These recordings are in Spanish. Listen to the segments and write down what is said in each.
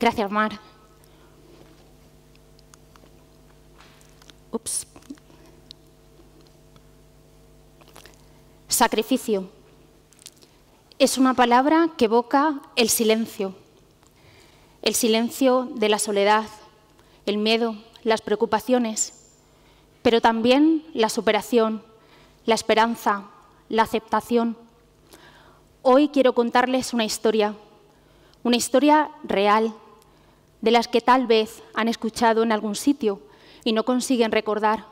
Gracias, Mar. Ups. Sacrificio. Es una palabra que evoca el silencio, el silencio de la soledad, el miedo, las preocupaciones, pero también la superación, la esperanza, la aceptación. Hoy quiero contarles una historia, una historia real de las que tal vez han escuchado en algún sitio y no consiguen recordar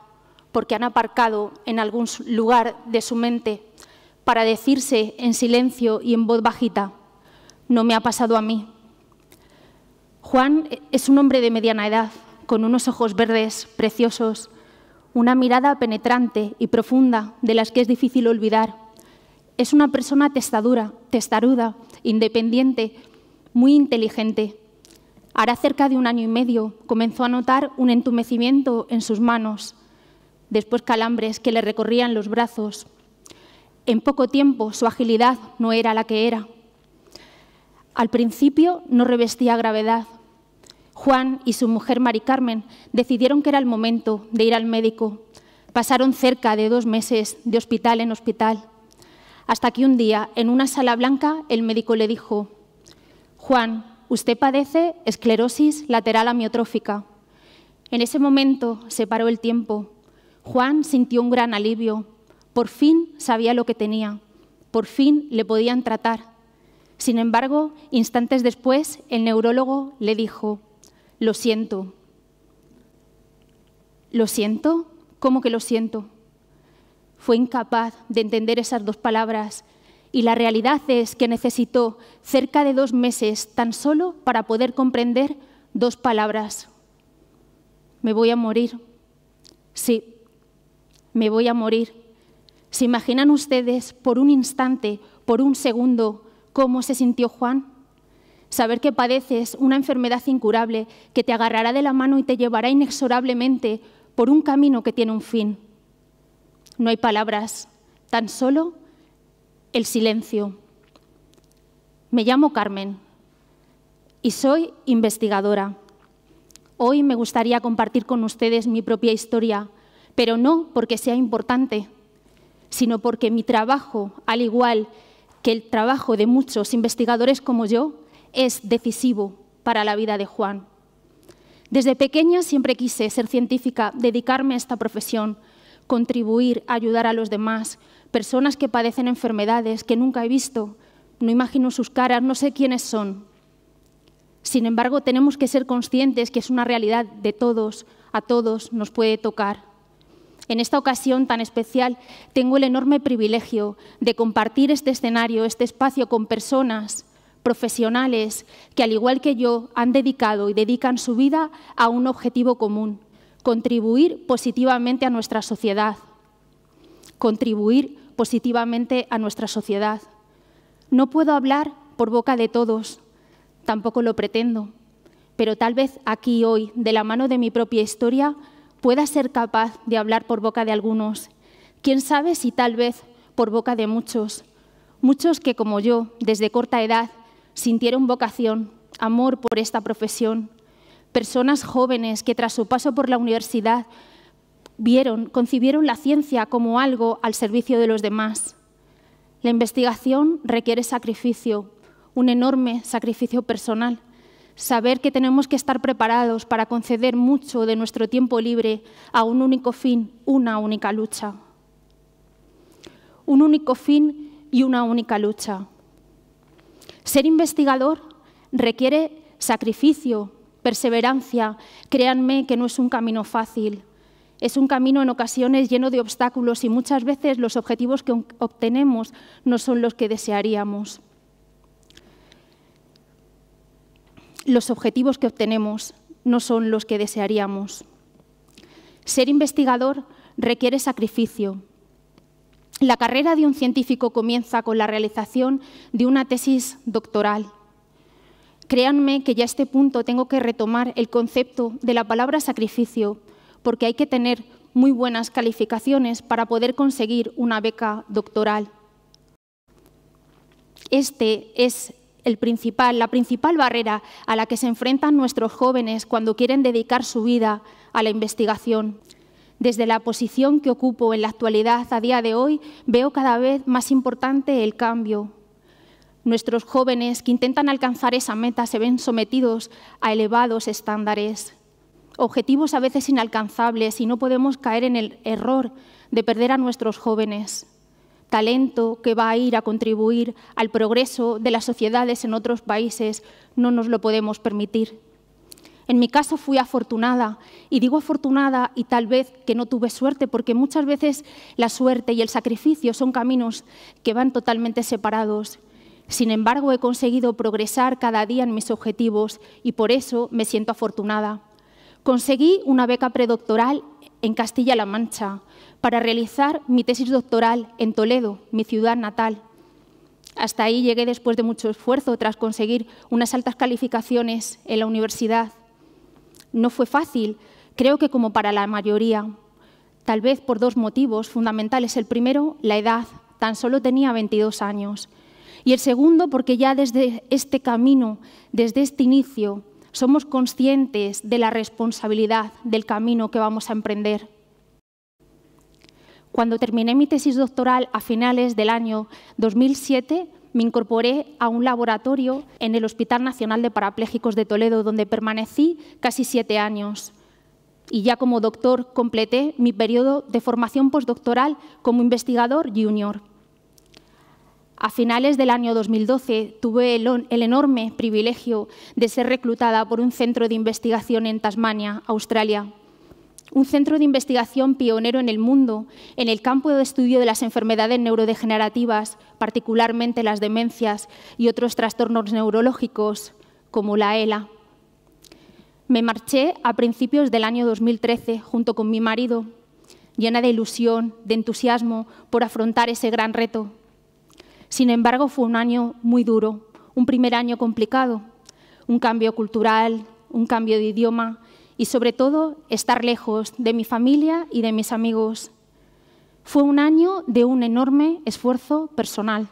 porque han aparcado en algún lugar de su mente para decirse en silencio y en voz bajita, no me ha pasado a mí. Juan e-, es un hombre de mediana edad, con unos ojos verdes preciosos, una mirada penetrante y profunda de las que es difícil olvidar. Es una persona testadura, testaruda, independiente, muy inteligente, Hará cerca de un año y medio comenzó a notar un entumecimiento en sus manos, después calambres que le recorrían los brazos. En poco tiempo su agilidad no era la que era. Al principio no revestía gravedad. Juan y su mujer Mari Carmen decidieron que era el momento de ir al médico. Pasaron cerca de dos meses de hospital en hospital, hasta que un día, en una sala blanca, el médico le dijo, Juan, usted padece esclerosis lateral amiotrófica. En ese momento se paró el tiempo. Juan sintió un gran alivio. Por fin sabía lo que tenía. Por fin le podían tratar. Sin embargo, instantes después, el neurólogo le dijo, lo siento. ¿Lo siento? ¿Cómo que lo siento? Fue incapaz de entender esas dos palabras y la realidad es que necesitó cerca de dos meses tan solo para poder comprender dos palabras. Me voy a morir. Sí, me voy a morir. ¿Se imaginan ustedes por un instante, por un segundo, cómo se sintió Juan? Saber que padeces una enfermedad incurable que te agarrará de la mano y te llevará inexorablemente por un camino que tiene un fin. No hay palabras, tan solo el silencio. Me llamo Carmen y soy investigadora. Hoy me gustaría compartir con ustedes mi propia historia, pero no porque sea importante, sino porque mi trabajo, al igual que el trabajo de muchos investigadores como yo, es decisivo para la vida de Juan. Desde pequeña siempre quise ser científica, dedicarme a esta profesión, contribuir, ayudar a los demás, personas que padecen enfermedades que nunca he visto, no imagino sus caras, no sé quiénes son. Sin embargo, tenemos que ser conscientes que es una realidad de todos, a todos nos puede tocar. En esta ocasión tan especial tengo el enorme privilegio de compartir este escenario, este espacio con personas, profesionales, que al igual que yo han dedicado y dedican su vida a un objetivo común, contribuir positivamente a nuestra sociedad, contribuir positivamente a nuestra sociedad. No puedo hablar por boca de todos, tampoco lo pretendo, pero tal vez aquí hoy, de la mano de mi propia historia, pueda ser capaz de hablar por boca de algunos. Quién sabe si tal vez por boca de muchos, muchos que como yo, desde corta edad, sintieron vocación, amor por esta profesión, personas jóvenes que tras su paso por la universidad vieron, concibieron la ciencia como algo al servicio de los demás. La investigación requiere sacrificio, un enorme sacrificio personal. Saber que tenemos que estar preparados para conceder mucho de nuestro tiempo libre a un único fin, una única lucha. Un único fin y una única lucha. Ser investigador requiere sacrificio, perseverancia. Créanme que no es un camino fácil. Es un camino en ocasiones lleno de obstáculos y muchas veces los objetivos que obtenemos no son los que desearíamos. Los objetivos que obtenemos no son los que desearíamos. Ser investigador requiere sacrificio. La carrera de un científico comienza con la realización de una tesis doctoral. Créanme que ya a este punto tengo que retomar el concepto de la palabra sacrificio, porque hay que tener muy buenas calificaciones para poder conseguir una beca doctoral. Este es la principal barrera a la que se enfrentan nuestros jóvenes cuando quieren dedicar su vida a la investigación. Desde la posición que ocupo en la actualidad a día de hoy, veo cada vez más importante el cambio. Nuestros jóvenes que intentan alcanzar esa meta se ven sometidos a elevados estándares objetivos a veces inalcanzables y no podemos caer en el error de perder a nuestros jóvenes. Talento que va a ir a contribuir al progreso de las sociedades en otros países no nos lo podemos permitir. En mi caso fui afortunada, y digo afortunada y tal vez que no tuve suerte, porque muchas veces la suerte y el sacrificio son caminos que van totalmente separados. Sin embargo, he conseguido progresar cada día en mis objetivos y por eso me siento afortunada. Conseguí una beca predoctoral en Castilla-La Mancha para realizar mi tesis doctoral en Toledo, mi ciudad natal. Hasta ahí llegué después de mucho esfuerzo tras conseguir unas altas calificaciones en la universidad. No fue fácil, creo que como para la mayoría, tal vez por dos motivos fundamentales. El primero, la edad, tan solo tenía 22 años. Y el segundo, porque ya desde este camino, desde este inicio, somos conscientes de la responsabilidad del camino que vamos a emprender. Cuando terminé mi tesis doctoral a finales del año 2007, me incorporé a un laboratorio en el Hospital Nacional de Parapléjicos de Toledo, donde permanecí casi siete años. Y ya como doctor completé mi periodo de formación postdoctoral como investigador junior. A finales del año 2012 tuve el, enorme privilegio de ser reclutada por un centro de investigación en Tasmania, Australia. Un centro de investigación pionero en el mundo en el campo de estudio de las enfermedades neurodegenerativas, particularmente las demencias y otros trastornos neurológicos, como la ELA. Me marché a principios del año 2013 junto con mi marido, llena de ilusión, de entusiasmo por afrontar ese gran reto sin embargo, fue un año muy duro, un primer año complicado, un cambio cultural, un cambio de idioma y sobre todo estar lejos de mi familia y de mis amigos. Fue un año de un enorme esfuerzo personal.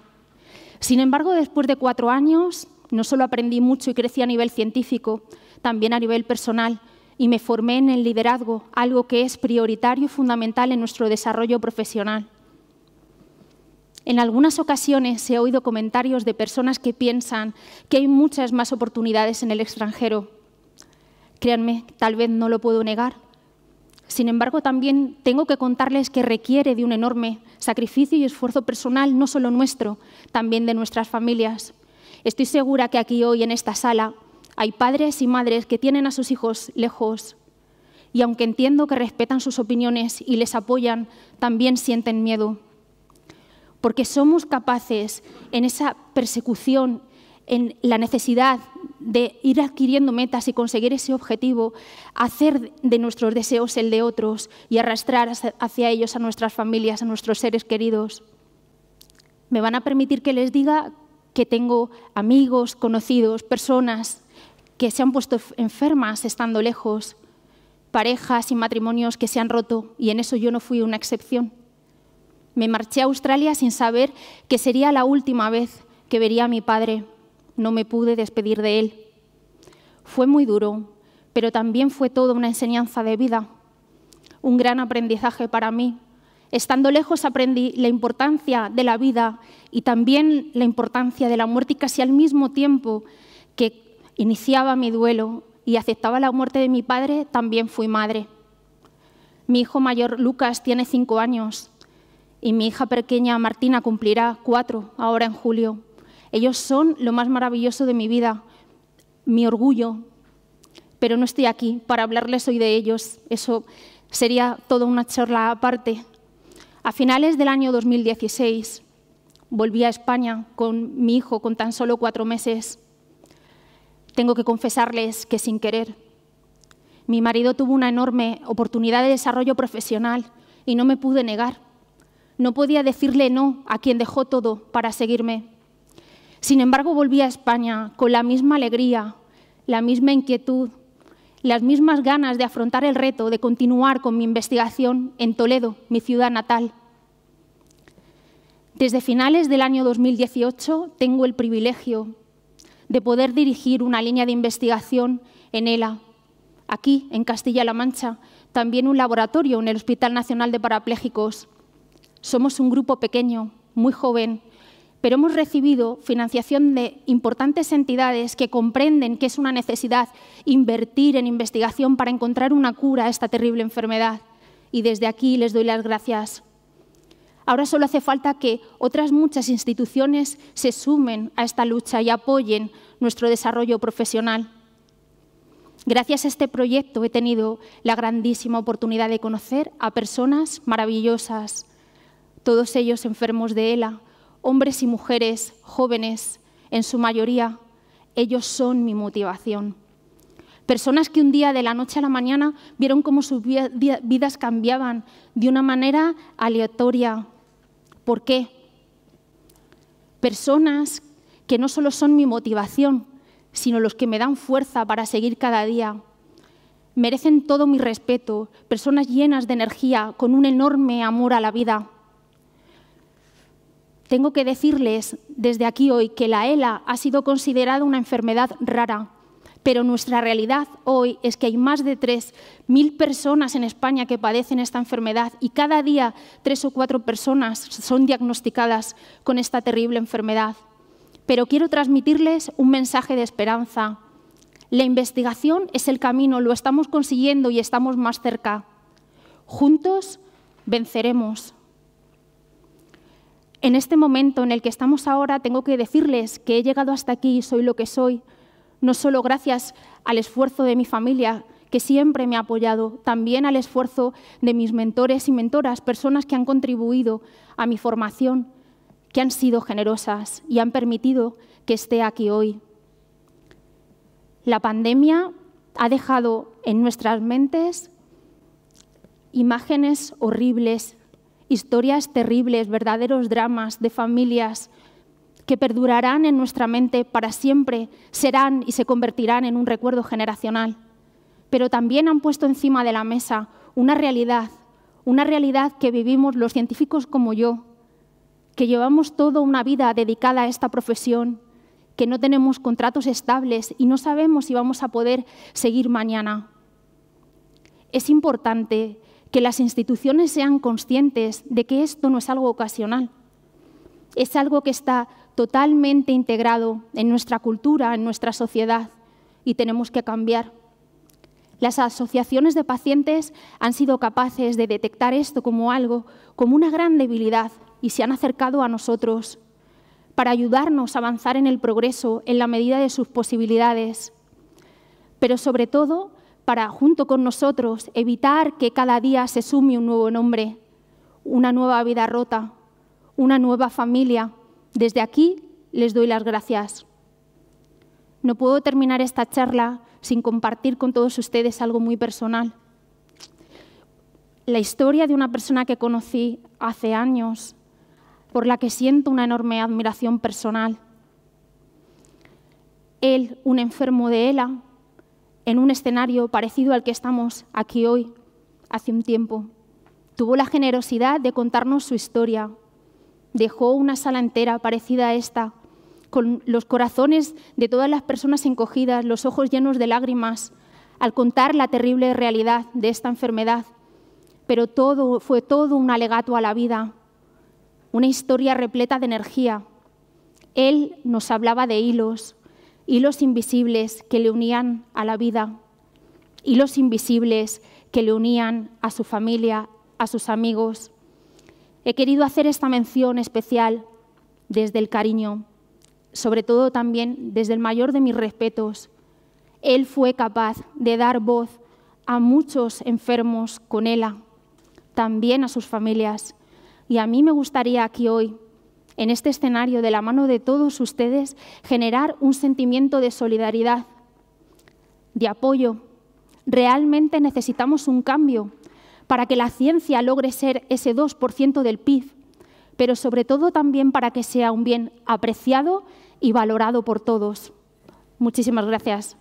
Sin embargo, después de cuatro años, no solo aprendí mucho y crecí a nivel científico, también a nivel personal, y me formé en el liderazgo, algo que es prioritario y fundamental en nuestro desarrollo profesional. En algunas ocasiones he oído comentarios de personas que piensan que hay muchas más oportunidades en el extranjero. Créanme, tal vez no lo puedo negar. Sin embargo, también tengo que contarles que requiere de un enorme sacrificio y esfuerzo personal, no solo nuestro, también de nuestras familias. Estoy segura que aquí hoy, en esta sala, hay padres y madres que tienen a sus hijos lejos y aunque entiendo que respetan sus opiniones y les apoyan, también sienten miedo porque somos capaces en esa persecución, en la necesidad de ir adquiriendo metas y conseguir ese objetivo, hacer de nuestros deseos el de otros y arrastrar hacia ellos a nuestras familias, a nuestros seres queridos. ¿Me van a permitir que les diga que tengo amigos, conocidos, personas que se han puesto enfermas estando lejos, parejas y matrimonios que se han roto y en eso yo no fui una excepción? Me marché a Australia sin saber que sería la última vez que vería a mi padre. No me pude despedir de él. Fue muy duro, pero también fue toda una enseñanza de vida, un gran aprendizaje para mí. Estando lejos aprendí la importancia de la vida y también la importancia de la muerte y casi al mismo tiempo que iniciaba mi duelo y aceptaba la muerte de mi padre, también fui madre. Mi hijo mayor, Lucas, tiene cinco años y mi hija pequeña Martina cumplirá cuatro ahora en julio. Ellos son lo más maravilloso de mi vida, mi orgullo, pero no estoy aquí para hablarles hoy de ellos. Eso sería toda una charla aparte. A finales del año 2016 volví a España con mi hijo con tan solo cuatro meses. Tengo que confesarles que sin querer. Mi marido tuvo una enorme oportunidad de desarrollo profesional y no me pude negar no podía decirle no a quien dejó todo para seguirme. Sin embargo, volví a España con la misma alegría, la misma inquietud, las mismas ganas de afrontar el reto de continuar con mi investigación en Toledo, mi ciudad natal. Desde finales del año 2018 tengo el privilegio de poder dirigir una línea de investigación en ELA, aquí en Castilla-La Mancha, también un laboratorio en el Hospital Nacional de Parapléjicos, somos un grupo pequeño, muy joven, pero hemos recibido financiación de importantes entidades que comprenden que es una necesidad invertir en investigación para encontrar una cura a esta terrible enfermedad. Y desde aquí les doy las gracias. Ahora solo hace falta que otras muchas instituciones se sumen a esta lucha y apoyen nuestro desarrollo profesional. Gracias a este proyecto he tenido la grandísima oportunidad de conocer a personas maravillosas, todos ellos enfermos de ELA, hombres y mujeres, jóvenes, en su mayoría, ellos son mi motivación. Personas que un día de la noche a la mañana vieron cómo sus vidas cambiaban de una manera aleatoria. ¿Por qué? Personas que no solo son mi motivación, sino los que me dan fuerza para seguir cada día. Merecen todo mi respeto, personas llenas de energía, con un enorme amor a la vida tengo que decirles desde aquí hoy que la ELA ha sido considerada una enfermedad rara, pero nuestra realidad hoy es que hay más de 3.000 personas en España que padecen esta enfermedad y cada día tres o cuatro personas son diagnosticadas con esta terrible enfermedad. Pero quiero transmitirles un mensaje de esperanza. La investigación es el camino, lo estamos consiguiendo y estamos más cerca. Juntos venceremos en este momento en el que estamos ahora, tengo que decirles que he llegado hasta aquí y soy lo que soy, no solo gracias al esfuerzo de mi familia, que siempre me ha apoyado, también al esfuerzo de mis mentores y mentoras, personas que han contribuido a mi formación, que han sido generosas y han permitido que esté aquí hoy. La pandemia ha dejado en nuestras mentes imágenes horribles historias terribles, verdaderos dramas de familias que perdurarán en nuestra mente para siempre, serán y se convertirán en un recuerdo generacional. Pero también han puesto encima de la mesa una realidad, una realidad que vivimos los científicos como yo, que llevamos toda una vida dedicada a esta profesión, que no tenemos contratos estables y no sabemos si vamos a poder seguir mañana. Es importante que las instituciones sean conscientes de que esto no es algo ocasional, es algo que está totalmente integrado en nuestra cultura, en nuestra sociedad, y tenemos que cambiar. Las asociaciones de pacientes han sido capaces de detectar esto como algo, como una gran debilidad, y se han acercado a nosotros para ayudarnos a avanzar en el progreso en la medida de sus posibilidades, pero sobre todo para, junto con nosotros, evitar que cada día se sume un nuevo nombre, una nueva vida rota, una nueva familia. Desde aquí les doy las gracias. No puedo terminar esta charla sin compartir con todos ustedes algo muy personal. La historia de una persona que conocí hace años, por la que siento una enorme admiración personal. Él, un enfermo de ELA, en un escenario parecido al que estamos aquí hoy, hace un tiempo. Tuvo la generosidad de contarnos su historia. Dejó una sala entera parecida a esta, con los corazones de todas las personas encogidas, los ojos llenos de lágrimas, al contar la terrible realidad de esta enfermedad. Pero todo fue todo un alegato a la vida, una historia repleta de energía. Él nos hablaba de hilos, y los invisibles que le unían a la vida, y los invisibles que le unían a su familia, a sus amigos. He querido hacer esta mención especial desde el cariño, sobre todo también desde el mayor de mis respetos. Él fue capaz de dar voz a muchos enfermos con ELA, también a sus familias. Y a mí me gustaría aquí hoy en este escenario, de la mano de todos ustedes, generar un sentimiento de solidaridad, de apoyo. Realmente necesitamos un cambio para que la ciencia logre ser ese 2% del PIB, pero sobre todo también para que sea un bien apreciado y valorado por todos. Muchísimas gracias.